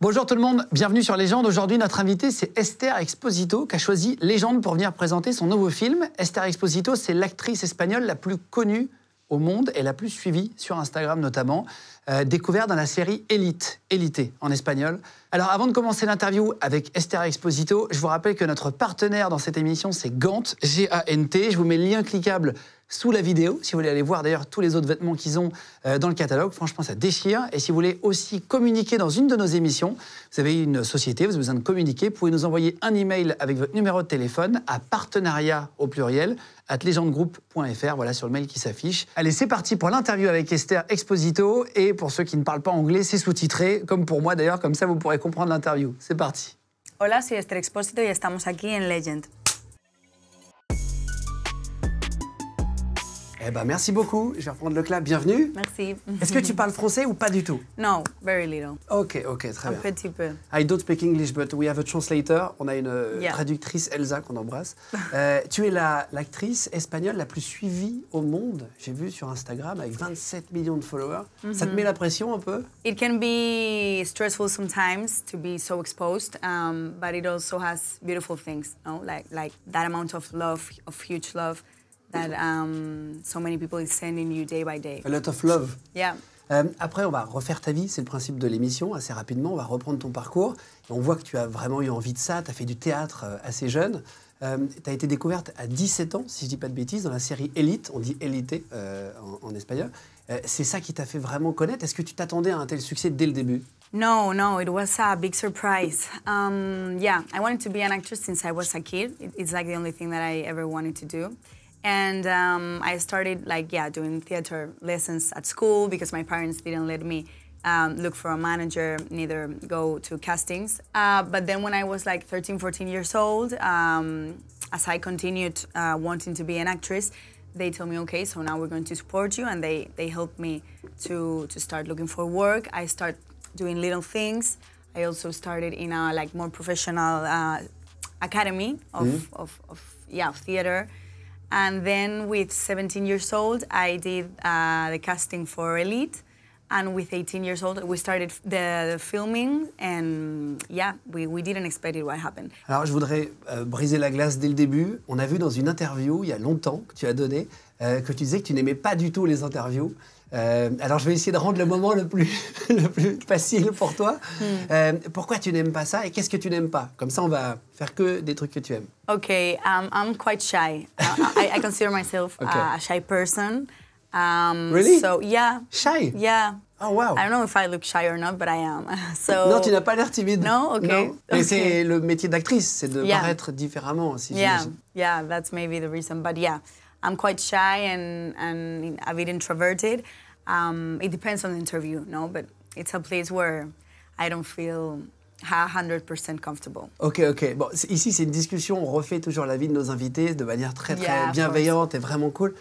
Bonjour tout le monde, bienvenue sur Légende. Aujourd'hui, notre invité, c'est Esther Exposito, qui a choisi Légende pour venir présenter son nouveau film. Esther Exposito, c'est l'actrice espagnole la plus connue au monde et la plus suivie sur Instagram notamment, euh, découverte dans la série Elite, Elité en espagnol. Alors avant de commencer l'interview avec Esther Exposito, je vous rappelle que notre partenaire dans cette émission, c'est Gant, G-A-N-T. Je vous mets le lien cliquable sous la vidéo. Si vous voulez aller voir d'ailleurs tous les autres vêtements qu'ils ont euh, dans le catalogue, franchement, ça déchire. Et si vous voulez aussi communiquer dans une de nos émissions, vous avez une société, vous avez besoin de communiquer, vous pouvez nous envoyer un email avec votre numéro de téléphone à partenariat au pluriel at voilà sur le mail qui s'affiche. Allez, c'est parti pour l'interview avec Esther Exposito. Et pour ceux qui ne parlent pas anglais, c'est sous-titré, comme pour moi d'ailleurs, comme ça vous pourrez comprendre l'interview. C'est parti. Hola, soy Esther Exposito y estamos aquí en Legend. Eh ben, merci beaucoup. Je vais reprendre le clap. Bienvenue. Merci. Est-ce que tu parles français ou pas du tout? Non, very little. Ok, ok, très bien. Un petit peu. I don't speak English, but we have a translator. On a une euh, traductrice, Elsa, qu'on embrasse. euh, tu es l'actrice espagnole la plus suivie au monde. J'ai vu sur Instagram avec 27 millions de followers. Ça te mhm. met la pression un peu? It can be stressful sometimes to be so exposed, um, but it also has beautiful things, no? like, like that amount of love, of huge love that um, so many people is sending you day by day. A lot of love. Yeah. Euh, après, on va refaire ta vie, c'est le principe de l'émission, assez rapidement. On va reprendre ton parcours. Et on voit que tu as vraiment eu envie de ça. Tu as fait du théâtre euh, assez jeune. Euh, tu as été découverte à 17 ans, si je dis pas de bêtises, dans la série Elite, on dit Elite en, espagnol. c'est ça qui t'a fait vraiment connaître. Est-ce que tu t'attendais à un tel succès dès le début Non, non. C'était une a big surprise. Oui, um, yeah, I être to be an actress since I was a kid. It's like the only thing that and um, I started like yeah doing theater lessons at school because my parents didn't let me um, look for a manager, neither go to castings. Uh, but then when I was like 13, 14 years old, um, as I continued uh, wanting to be an actress, they told me, okay, so now we're going to support you, and they they helped me to to start looking for work. I start doing little things. I also started in a like more professional uh, academy of, mm -hmm. of, of yeah of theater. And then with 17 years old, I did uh, the casting for Elite. And with 18 years old, we started the, the filming and yeah, we, we didn't expect it what happened. Alors je voudrais euh, briser la glace dès le début. On a vu dans une interview il y a longtemps que tu as donnée euh, que tu disais que tu n'aimais pas du tout les interviews. Euh, alors, je vais essayer de rendre le moment le plus, facile pour toi. Hmm. Euh, pourquoi tu n'aimes pas ça et qu'est-ce que tu n'aimes pas Comme ça, on va faire que des trucs que tu aimes. OK, um, I'm quite shy. Uh, I, I consider myself okay. a shy person. Um, really? So, yeah. Shy? Yeah. Oh, wow. I don't know if I look shy or not, but I am. So... Non, tu n'as pas l'air timide. Non, ok. Mais c'est le métier d'actrice, c'est de paraître différemment, si yeah. j'imagine. Yeah, that's maybe the reason, but yeah. I'm quite shy and, and a bit introverted. Um, it depends on the interview, no? But it's a place where I don't feel 100% comfortable. Ok, ok. Bon, ici, c'est une discussion. On refait toujours la vie de nos invités de manière très, très bienveillante et vraiment cool.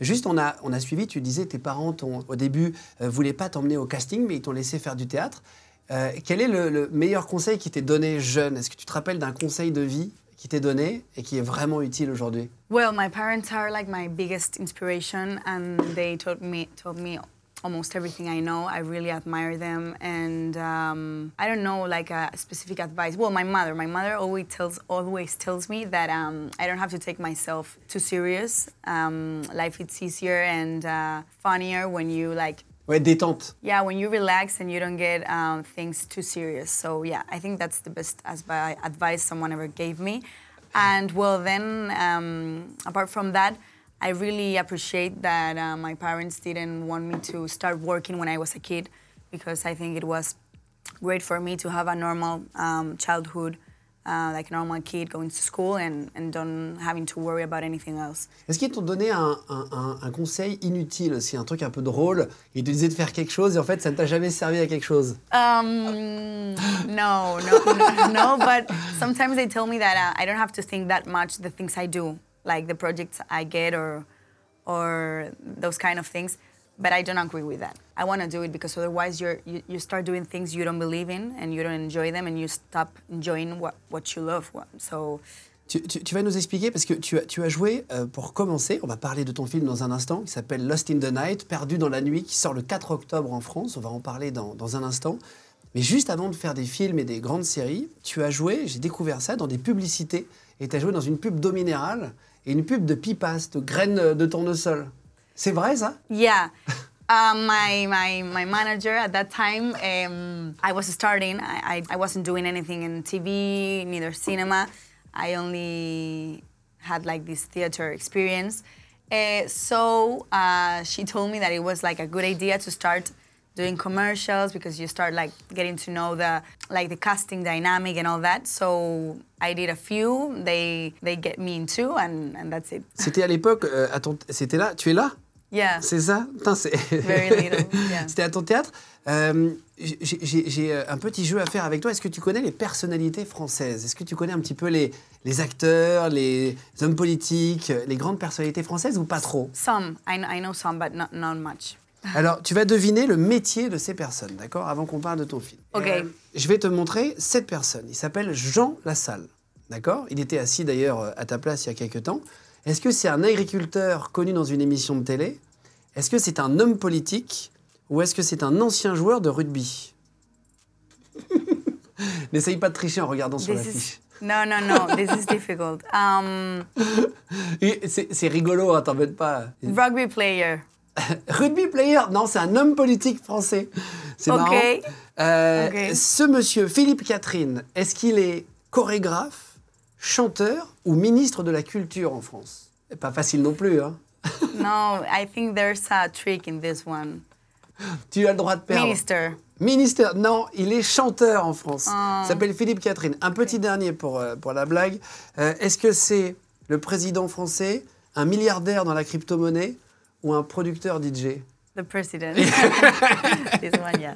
Juste, on a, on a suivi, tu disais, tes parents, au début, ne euh, voulaient pas t'emmener au casting, mais ils t'ont laissé faire du théâtre. Euh, quel est le, le meilleur conseil qui t'est donné jeune Est-ce que tu te rappelles d'un conseil de vie qui t'est donné et qui est vraiment utile aujourd'hui Well, my parents are like my biggest inspiration and they taught me, taught me almost everything I know. I really admire them, and um, I don't know like a specific advice. Well, my mother, my mother always tells always tells me that um, I don't have to take myself too serious. Um, life is easier and uh, funnier when you like Ouais, détente. Yeah, when you relax and you don't get um, things too serious. So yeah, I think that's the best advice someone ever gave me. And well, then um, apart from that, I really appreciate that uh, my parents didn't want me to start working when I was a kid because I think it was great for me to have a normal um, childhood. Uh, like normal kid going to school and, and don't having to worry about anything else. Est-ce qu'ils t'ont donné un, un, un, conseil inutile, c'est un truc un peu drôle Ils te disaient de faire quelque chose et en fait ça ne t'a jamais servi à quelque chose um, No, no, no, no, but sometimes they tell me that uh, I don't have to think that much the things I do, like the projects I get or, or those kind of things. But I don't agree with that. I want to do it because otherwise you're, you, you start doing things you don't believe in and you don't enjoy them and you stop enjoying what, what you love. So tu, tu, tu, vas nous expliquer, parce que tu as, joué, euh, pour commencer, on va parler de ton film dans un instant, qui s'appelle Lost in the Night, Perdu dans la nuit, qui sort le 4 octobre en France, on va en parler dans, dans un instant. Mais juste avant de faire des films et des grandes séries, tu as joué, j'ai découvert ça, dans des publicités, et tu as joué dans une pub d'eau minérale et une pub de pipas, de graines de tournesol. C'est vrai, ça? Yeah. Um, my, my, my manager at that time, um, I was starting. I, I, I, wasn't doing anything in TV, neither cinema. I only had like this theater experience. Uh, so uh, she told me that it was like a good idea to start doing commercials because you start like getting to know the like the casting dynamic and all that. So I did a few. They they get me into and and that's it. C'était à l'époque. Euh, attends, c'était là. Tu es là? C'est ça C'était à ton théâtre. Euh, j'ai euh, un petit jeu à faire avec toi. Est-ce que tu connais les personnalités françaises Est-ce que tu connais un petit peu les, acteurs, les hommes politiques, les grandes personnalités françaises ou pas trop Some. I, know some, but not, much. Alors, tu vas deviner le métier de ces personnes, d'accord Avant qu'on parle de ton film. Ok. Euh, je vais te montrer cette personne. Il s'appelle Jean Lassalle, d'accord Il était assis d'ailleurs à ta place il y a quelques temps. Est-ce que c'est un agriculteur connu dans une émission de télé Est-ce que c'est un homme politique Ou est-ce que c'est un ancien joueur de rugby N'essaye pas de tricher en regardant sur la fiche. Non, non, non, this is difficult. Um, c'est rigolo, hein, t'embête pas. Rugby player. rugby player Non, c'est un homme politique français. C'est marrant. Euh, ce monsieur, Philippe Catherine, est-ce qu'il est chorégraphe chanteur ou ministre de la culture en France Pas facile non plus, hein No, I think there's a trick in this one. Tu as le droit de perdre. Minister. Minister, non, il est chanteur en France. Ah. Il s'appelle Philippe Catherine. Un petit dernier pour, euh, pour la blague. Euh, est-ce que c'est le président français, un milliardaire dans la crypto-monnaie ou un producteur DJ The president. C'est one, yeah.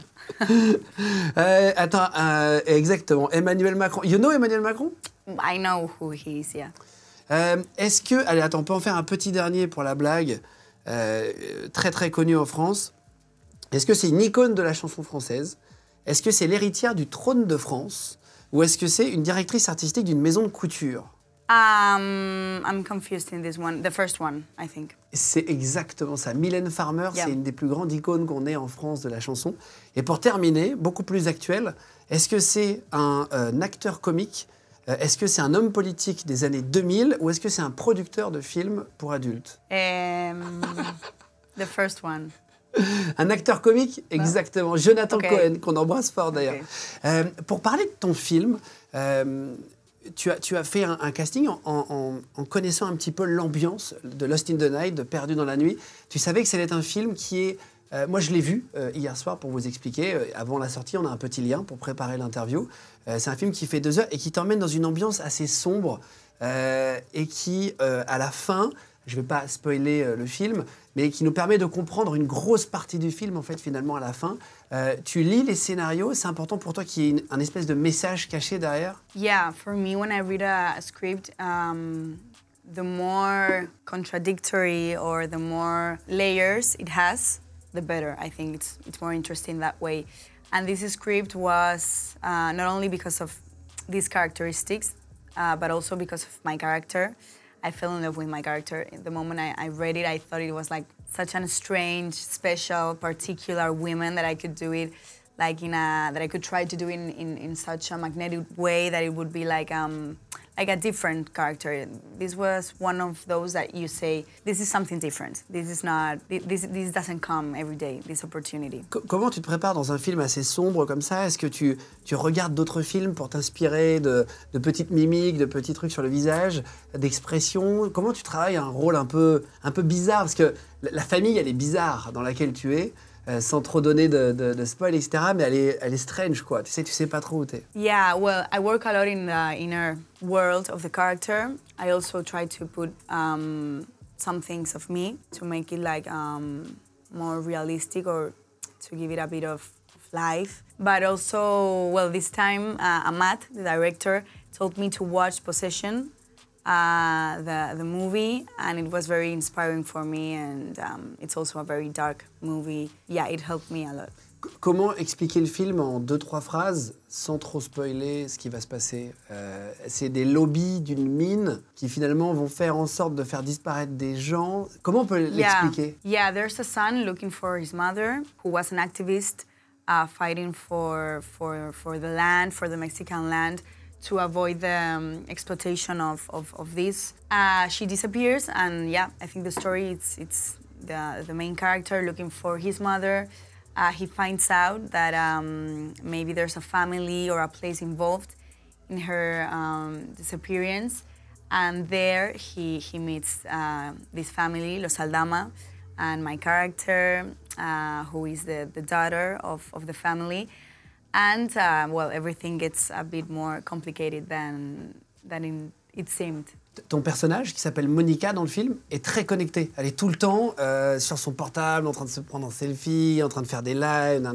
Euh, attends, exactement. Emmanuel Macron. You know Emmanuel Macron I know who he is, yeah. Euh, est-ce que. Allez, attends, on peut en faire un petit dernier pour la blague, euh, très très connu en France. Est-ce que c'est une icône de la chanson française Est-ce que c'est l'héritière du trône de France Ou est-ce que c'est une directrice artistique d'une maison de couture Je um, I'm confused in this one, the first one, I think. C'est exactement ça. Mylène Farmer, c'est une des plus grandes icônes qu'on ait en France de la chanson. Et pour terminer, beaucoup plus actuelle, est-ce que c'est un euh, acteur comique euh, est-ce que c'est un homme politique des années 2000 ou est-ce que c'est un producteur de films pour adultes The first one. Un acteur comique Exactement. Jonathan Cohen, qu'on embrasse fort d'ailleurs. Euh, pour parler de ton film, euh, tu, as, tu as fait un, casting en, en, connaissant un petit peu l'ambiance de Lost in the Night, de Perdu dans la nuit. Tu savais que c'était un film qui est euh, moi, je l'ai vu euh, hier soir pour vous expliquer. Euh, avant la sortie, on a un petit lien pour préparer l'interview. c'est un film qui fait deux heures et qui t'emmène dans une ambiance assez sombre et qui, à la fin, je ne vais pas spoiler le film, mais qui nous permet de comprendre une grosse partie du film, en fait, finalement, à la fin. tu lis les scénarios, c'est important pour toi qu'il y ait un espèce de message caché derrière Yeah, for me, when I read a, script, um... the more contradictory or the more layers it has, the better. I think it's, it's more interesting that way. And this script was uh, not only because of these characteristics, uh, but also because of my character. I fell in love with my character. The moment I, I read it, I thought it was like such an strange, special, particular woman that I could do it like in a, that I could try to do it in, in, in such a magnetic way that it would be like um, like a different character. This was one of those that you say, this is something different. This is not, this, doesn't come every day, comment tu te prépares dans un film assez sombre comme ça Est-ce que tu, regardes d'autres films pour t'inspirer de, petites mimiques, de petits trucs sur le visage, d'expressions Comment tu travailles un rôle un peu, un peu bizarre Parce que la famille, elle est bizarre dans laquelle tu es. Euh, sans trop donner de, de, spoil, etc. Mais elle est, elle est strange, quoi. Tu sais, tu sais pas trop où tu Yeah, well, I work a lot in the uh, inner world of the character. I also try to put um, some things of me to make it like um, more realistic or to give it a bit of life. But also, well, this time, uh, Amat, the director, told me to watch Possession uh, the, the movie, and it was very inspiring for me, and um, it's also a very dark movie. Yeah, it helped me a lot. Comment expliquer le film en deux, trois phrases sans trop spoiler ce qui va se passer euh, C'est des lobbies d'une mine qui finalement vont faire en sorte de faire disparaître des gens. Comment on peut l'expliquer yeah. yeah, there's a son looking for his mother who was an activist uh, fighting for, for, for the land, for the Mexican land to avoid the um, exploitation of, of, of this. Uh, she disappears, and yeah, I think the story it's it's the the main character looking for his mother. Uh, he finds out that um, maybe there's a family or a place involved in her um, disappearance, and there he he meets uh, this family, Los Aldama, and my character, uh, who is the, the daughter of, of the family and uh, well, everything a bit more complicated than Ton personnage, qui s'appelle Monica dans le film, est très connecté. Elle est tout le temps euh, sur son portable, en train de se prendre un selfie, en train de faire des lives,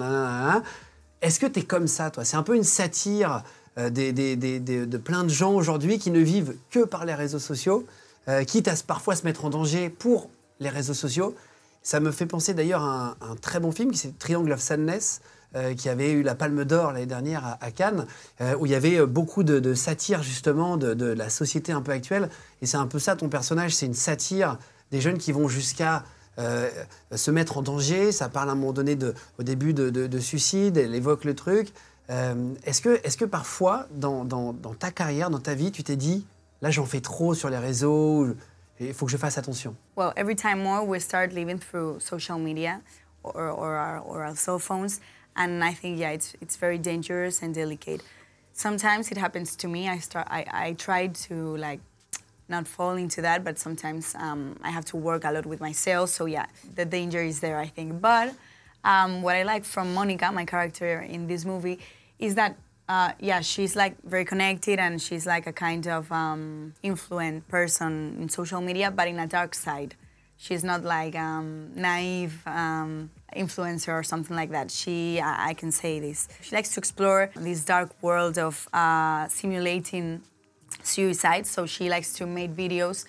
Est-ce que t'es comme ça, toi C'est un peu une satire euh, de plein de gens aujourd'hui qui ne vivent que par les réseaux sociaux, euh, quitte à parfois se mettre en danger pour les réseaux sociaux. Ça me fait penser d'ailleurs à, un très bon film qui s'appelle Triangle of Sadness, euh, qui avait eu la Palme d'Or l'année dernière à, Cannes, euh, où il y avait euh, beaucoup de, satire justement de, la société un peu actuelle. Et c'est un peu ça ton personnage, c'est une satire des jeunes qui vont jusqu'à se mettre en danger. Ça parle à un moment donné au début de, suicide, elle évoque le truc. Est-ce que, est que parfois, dans, ta carrière, dans ta vie, tu t'es dit, là j'en fais trop sur les réseaux, il faut que je fasse attention Well, every time more, we start living through social media or our cell phones. and I think yeah, it's it's very dangerous and delicate. Sometimes it happens to me. I start. I I try to like not fall into that, but sometimes um, I have to work a lot with myself. So yeah, the danger is there, I think. But um, what I like from Monica, my character in this movie, is that uh, yeah, she's like very connected and she's like a kind of um, influent person in social media, but in a dark side. she's not like um, naive um, influencer or something like that. She, I, I, can say this. She likes to explore this dark world of uh, simulating suicide. So she likes to make videos.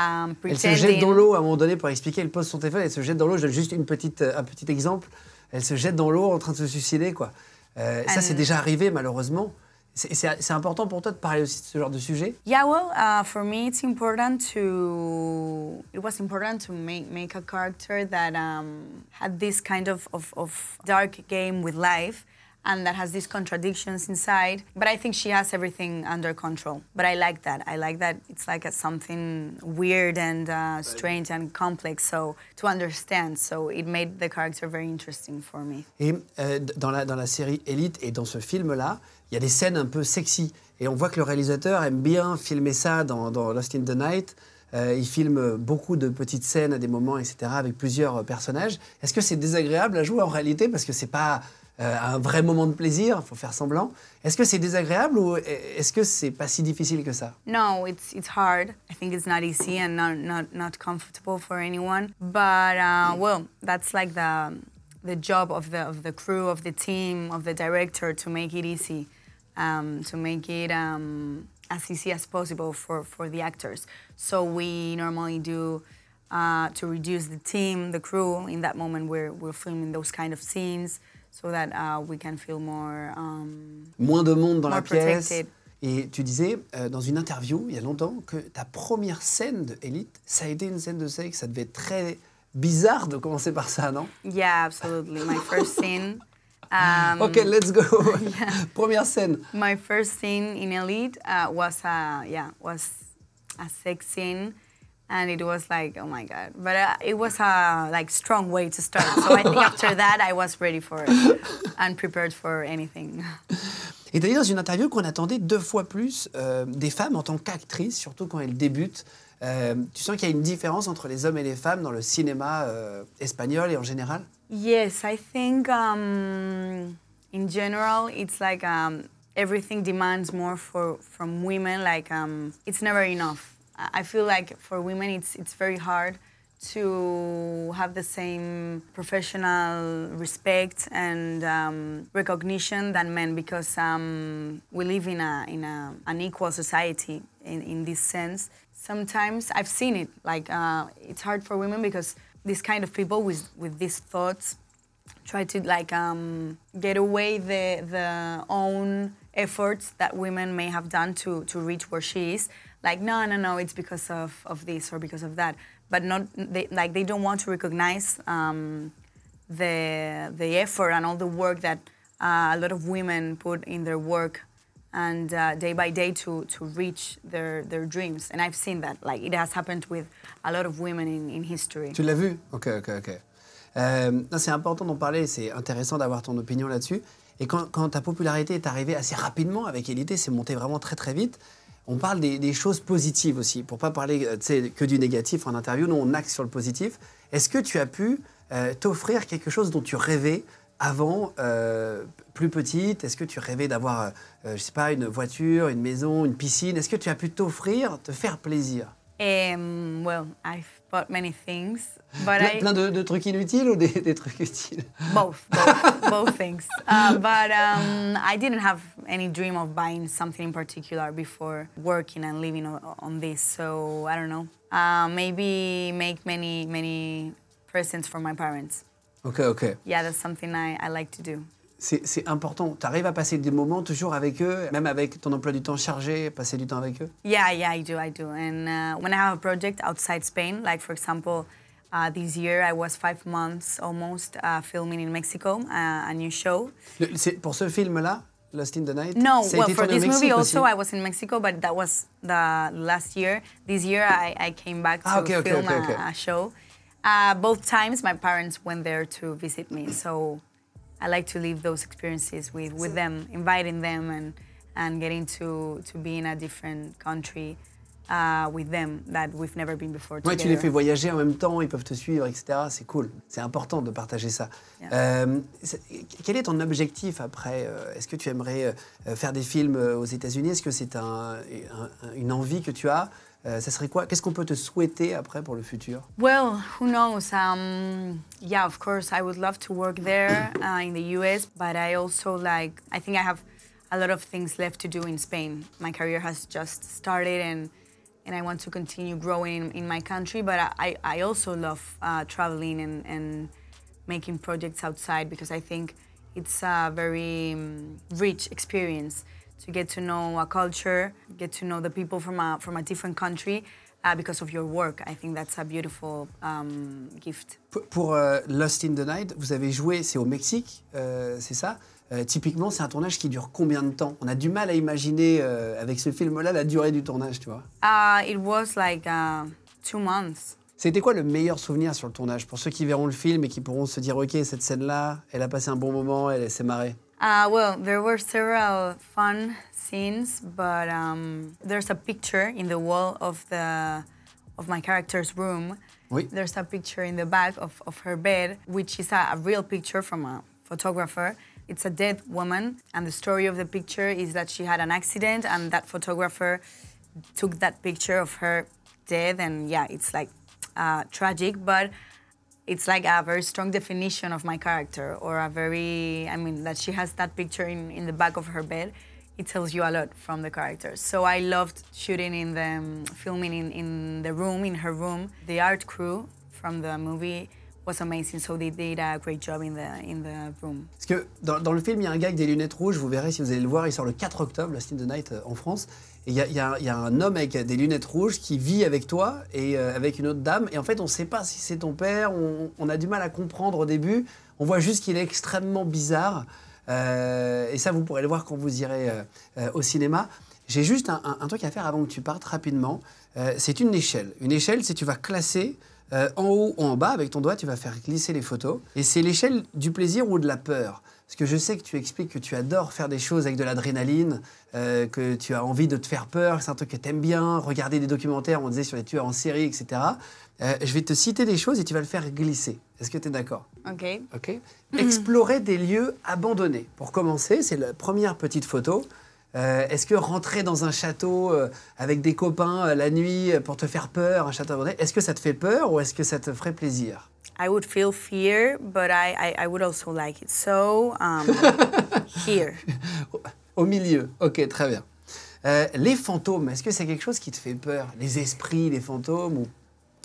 Um, pretending... Elle se jette dans l'eau à un moment donné pour expliquer. Elle pose son téléphone, elle se jette dans l'eau. Je donne juste une petite, euh, un petit exemple. Elle se jette dans l'eau en train de se suicider, quoi. Euh, ça, c'est déjà arrivé, malheureusement. C'est important pour toi de parler aussi de ce genre de sujet Yeah, well, uh, for me, it's important to. It was important to make, make a character that um, had this kind of, of, of dark game with life and that has these contradictions inside. But I think she has everything under control. But I like that. I like that it's like a, something weird and uh, strange and complex. So to understand, so it made the character very interesting for me. Et euh, dans la dans la série Elite et dans ce film là il y a des scènes un peu sexy. Et on voit que le réalisateur aime bien filmer ça dans, Lost in the Night. Euh, il filme beaucoup de petites scènes à des moments, etc., avec plusieurs euh, personnages. Est-ce que c'est désagréable à jouer en réalité Parce que c'est pas euh, un vrai moment de plaisir, il faut faire semblant. Est-ce que c'est désagréable ou est-ce que c'est pas si difficile que ça No, it's it's hard. I think it's not easy and not not not comfortable for anyone. But uh, well, that's like the the job of the of the crew, of the team, of the director to make it easy um, to make it um, as easy as possible for, for the actors. So we normally do uh, to reduce the team, the crew. In that moment, we're, we're filming those kind of scenes so that uh, we can feel more. Um, Moins de monde dans la pièce. Et tu disais euh, dans une interview il y a longtemps que ta première scène de Elite, ça a été une scène de sexe. Ça devait être très bizarre de commencer par ça, non? Yeah, absolutely. My first scene. Um, okay, let's go. Première scène. My first scene in Elite uh, was a yeah was a sex scene, and it was like oh my god, but uh, it was a like strong way to start. So I think after that I was ready for it and prepared for anything. Et d'ailleurs, dans une interview qu'on attendait deux fois plus euh, des femmes en tant qu'actrices, surtout quand elles débutent. Euh, tu sens qu'il y a une différence entre les hommes et les femmes dans le cinéma euh, espagnol et en général Yes, I think um, in general it's like um, everything demands more for from women. Like um, it's never enough. I feel like for women it's it's very hard to have the same professional respect and um, recognition than men because um, we live in, a, in a, an equal society in, in this sense. Sometimes I've seen it. Like uh, it's hard for women because these kind of people with with these thoughts try to like um, get away the the own efforts that women may have done to to reach where she is. Like no, no, no, it's because of of this or because of that. But not they, like they don't want to recognize um, the the effort and all the work that uh, a lot of women put in their work and uh, day by day to, to reach their, their dreams. And I've seen that. Like, it has happened with a lot of women in, in history. Tu l'as vu? OK, OK, OK. Euh, c'est important d'en parler, c'est intéressant d'avoir ton opinion là-dessus. Et quand, quand, ta popularité est arrivée assez rapidement avec Elite, c'est monté vraiment très très vite, on parle des, des choses positives aussi, pour pas parler euh, que du négatif en interview, nous on axe sur le positif. Est-ce que tu as pu euh, t'offrir quelque chose dont tu rêvais avant, euh, plus petite, est-ce que tu rêvais d'avoir, euh, euh, je sais pas, une voiture, une maison, une piscine Est-ce que tu as pu t'offrir, te faire plaisir um, Well, I've bought many things, but Plein de, trucs inutiles ou des, trucs utiles Both, both, both things. Uh, but um, I didn't have any dream of buying something in particular before working and living on, on this, so I don't know. Uh, maybe make many, many presents for my parents. Ok, ok. Yeah, that's something I, I like to do. C'est important. Tu arrives à passer des moments toujours avec eux, même avec ton emploi du temps chargé, passer du temps avec eux Yeah, yeah, I do, I do. And uh, when I have a project outside Spain, like for example, Uh, this year I was five months almost uh, filming in Mexico uh, a new show. pour ce film-là, Lost in the Night? No, well, for this movie also I was in Mexico, but that was the last year. This year I, I came back ah, to film a, show. Uh, both times, my parents went there to visit me, so I like to leave those experiences with, with them, inviting them and, and getting to, to be in a different country. Uh, with them that we've never been before ouais, tu les fais voyager en même temps, ils peuvent te suivre, etc. C'est cool. C'est important de partager ça. Euh, quel est ton objectif après euh, Est-ce que tu aimerais euh, faire des films euh, aux États-Unis Est-ce que c'est un, une envie que tu as Euh, ça serait quoi Qu'est-ce qu'on peut te souhaiter après pour le futur Well, who knows um, Yeah, of course, I would love to work there uh, in the US, but I also like I think I have a lot of things left to do in Spain. My career has just started, and and I want to continue growing in, my country. But I I also love uh, traveling and and making projects outside because I think it's a very um, rich experience. to get to culture, get to know the people from from a different country. Uh, because of your work, I um, Pour, euh, Lost in the Night, vous avez joué, c'est au Mexique, euh, c'est ça euh, Typiquement, c'est un tournage qui dure combien de temps On a du mal à imaginer avec ce film-là la durée du tournage, tu vois uh, It was like uh, two months. C'était quoi le meilleur souvenir sur le tournage Pour ceux qui verront le film et qui pourront se dire, ok, cette scène-là, elle a passé un bon moment, elle s'est marrée. Uh, well, there were several fun scenes, but um, there's a picture in the wall of the of my character's room. Oui. There's a picture in the back of, of her bed, which is a, a real picture from a photographer. It's a dead woman, and the story of the picture is that she had an accident, and that photographer took that picture of her dead, and yeah, it's like uh, tragic, but it's like a very strong definition of my character or a very i mean that she has that picture in, in the back of her bed it tells you a lot from the character so i loved shooting in the um, filming in, in the room in her room the art crew from the movie was amazing. So they did a great job in the, in the room. Parce que dans, le film, il y a un gars avec des lunettes rouges, vous verrez si vous allez le voir, il sort le 4 octobre, Last in the Night, euh, en France. Et il y, a un homme avec des lunettes rouges qui vit avec toi et euh, avec une autre dame. Et en fait, on ne sait pas si c'est ton père, on, a du mal à comprendre au début. On voit juste qu'il est extrêmement bizarre. Euh, et ça, vous pourrez le voir quand vous irez au cinéma. J'ai juste un, truc à faire avant que tu partes rapidement. c'est une échelle. Une échelle, c'est tu vas classer euh, en haut ou en bas, avec ton doigt, tu vas faire glisser les photos. Et c'est l'échelle du plaisir ou de la peur. Parce que je sais que tu expliques que tu adores faire des choses avec de l'adrénaline, euh, que tu as envie de te faire peur, c'est un truc que tu aimes bien, regarder des documentaires, on disait sur les tueurs en série, etc. Euh, je vais te citer des choses et tu vas le faire glisser. Est-ce que tu es d'accord Ok. Ok. Explorer des lieux abandonnés. Pour commencer, c'est la première petite photo. Euh, est-ce que rentrer dans un château euh, avec des copains euh, la nuit pour te faire peur, un château abandonné, est-ce que ça te fait peur ou est-ce que ça te ferait plaisir I would feel fear, but I, I, would also like it. So, um, here. Au milieu, ok, très bien. les fantômes, est-ce que c'est quelque chose qui te fait peur Les esprits, les fantômes, ou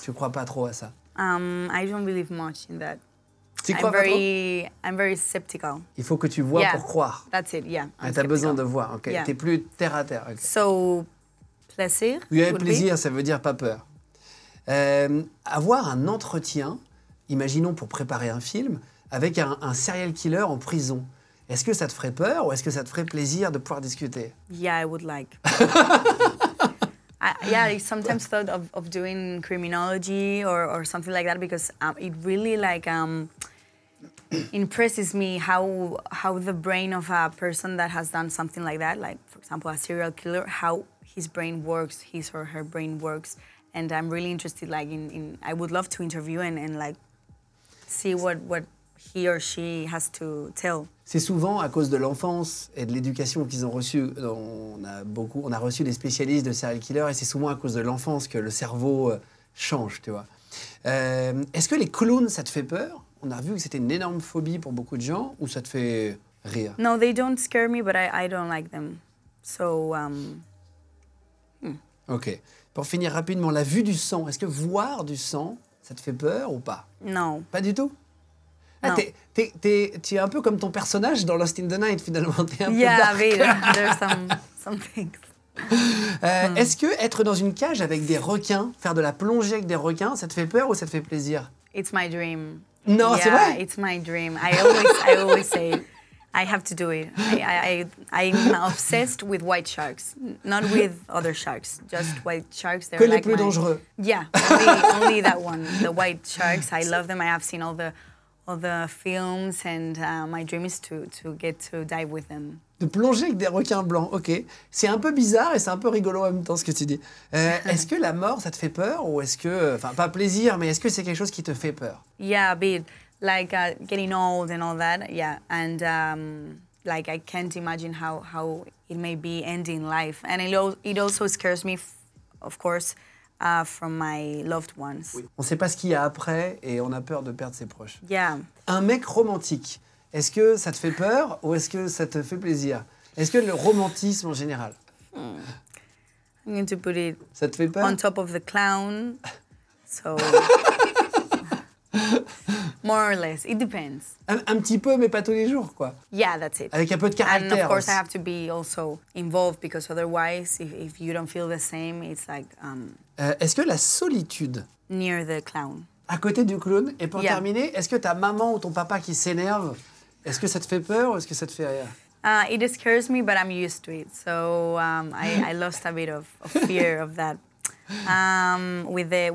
tu crois pas trop à ça um, I don't believe much in that. Tu crois I'm Il faut que tu vois pour croire. That's it, yeah. Tu ah, T'as besoin de voir, ok. Yeah. T'es plus terre à terre, Donc, So, plaisir. Oui, plaisir, ça veut dire pas peur. Euh, avoir un entretien, imaginons pour préparer un film, avec un, un serial killer en prison. Est-ce que ça te ferait peur ou est-ce que ça te ferait plaisir de pouvoir discuter Yeah, I would like. I, yeah, I sometimes thought of, of doing criminology or, or something like that because um, it really like um, impresses me how how the brain of a person that has done something like that, like for example a serial killer, how his brain works, his or her brain works, and I'm really interested. Like in, in I would love to interview and, and like see what what C'est souvent à cause de l'enfance et de l'éducation qu'ils ont reçue. On a beaucoup, on a reçu des spécialistes de serial killer et c'est souvent à cause de l'enfance que le cerveau euh, change, tu vois. Euh, est-ce que les clowns, ça te fait peur On a vu que c'était une énorme phobie pour beaucoup de gens, ou ça te fait rire Non, they don't scare me, but I, I don't like them. So, um... Hmm. Ok. Pour finir rapidement, la vue du sang. Est-ce que voir du sang, ça te fait peur ou pas Non. Pas du tout ah, tu es un peu comme ton personnage dans Lost in the Night, finalement. Es un peu dark. Yeah, there's some, some things. Euh, hmm. Est-ce que être dans une cage avec des requins, faire de la plongée avec des requins, ça te fait peur ou ça te fait plaisir It's my dream. Non, c'est vrai. It's my dream. I always, I always say, I have to do it. I, I, I'm obsessed with white sharks, not with other sharks, just white sharks. They're que like les plus dangereux. Yeah, only, only that one. The white sharks. I love them. I have seen all the other uh, films, and uh, my dream is to, to get to dive with them. De plonger avec des requins blancs, ok. C'est un peu bizarre et c'est un peu rigolo en même temps ce que tu dis. Euh, est-ce que la mort, ça te fait peur ou est-ce que, enfin pas plaisir, mais est-ce que c'est quelque chose qui te fait peur Yeah, a bit. Like uh, getting old and all that, yeah. And um, like I can't imagine how, how it may be ending life. And it, it also scares me, of course, from my loved ones. On ne sait pas ce qu'il y a après et on a peur de perdre ses proches. Un mec romantique, est-ce que ça te fait peur ou est-ce que ça te fait plaisir Est-ce que le romantisme en général I'm hmm. ça te fait peur? on top of the clown. So More or less, it depends. Un, petit peu, mais pas tous les jours, quoi. Yeah, that's it. Avec un peu de caractère. And of course, I have to be also involved because otherwise, if, if you don't feel the same, it's like um, euh, est-ce que la solitude À côté du clown. Et pour terminer, est-ce que ta maman ou ton papa qui s'énerve, est-ce que ça te fait peur ou est-ce que ça te fait rire Uh, it scares me, but I'm used to it. So um, I, I, lost a bit of, fear of that. Um, with the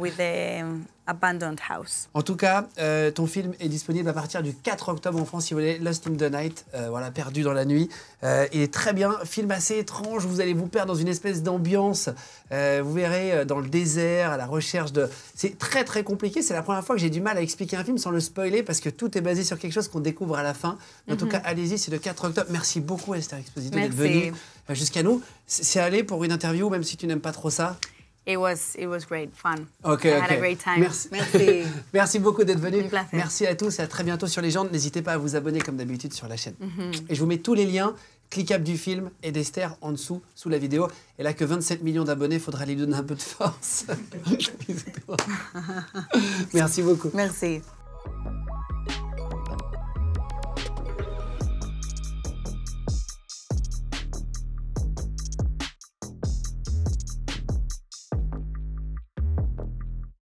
Abandoned House. En tout cas, euh, ton film est disponible à partir du 4 octobre en France si vous voulez. Lost in the Night, euh, voilà, perdu dans la nuit. Euh, il est très bien, film assez étrange. Vous allez vous perdre dans une espèce d'ambiance. vous verrez dans le désert, à la recherche de. C'est très très compliqué. C'est la première fois que j'ai du mal à expliquer un film sans le spoiler parce que tout est basé sur quelque chose qu'on découvre à la fin. En tout mhm. cas, allez-y, c'est le 4 octobre. Merci beaucoup, Esther Exposito, d'être venue jusqu'à nous. C'est allé pour une interview, même si tu n'aimes pas trop ça. It was, it was great fun. I had a great time. Merci. Merci, beaucoup d'être venu. Merci à tous et à très bientôt sur les jambes. N'hésitez pas à vous abonner comme d'habitude sur la chaîne. Mhm. Et je vous mets tous les liens cliquables du film et d'Esther en dessous, sous la vidéo. Et là que 27 millions d'abonnés, il faudra lui donner un peu de force. Merci beaucoup. Merci.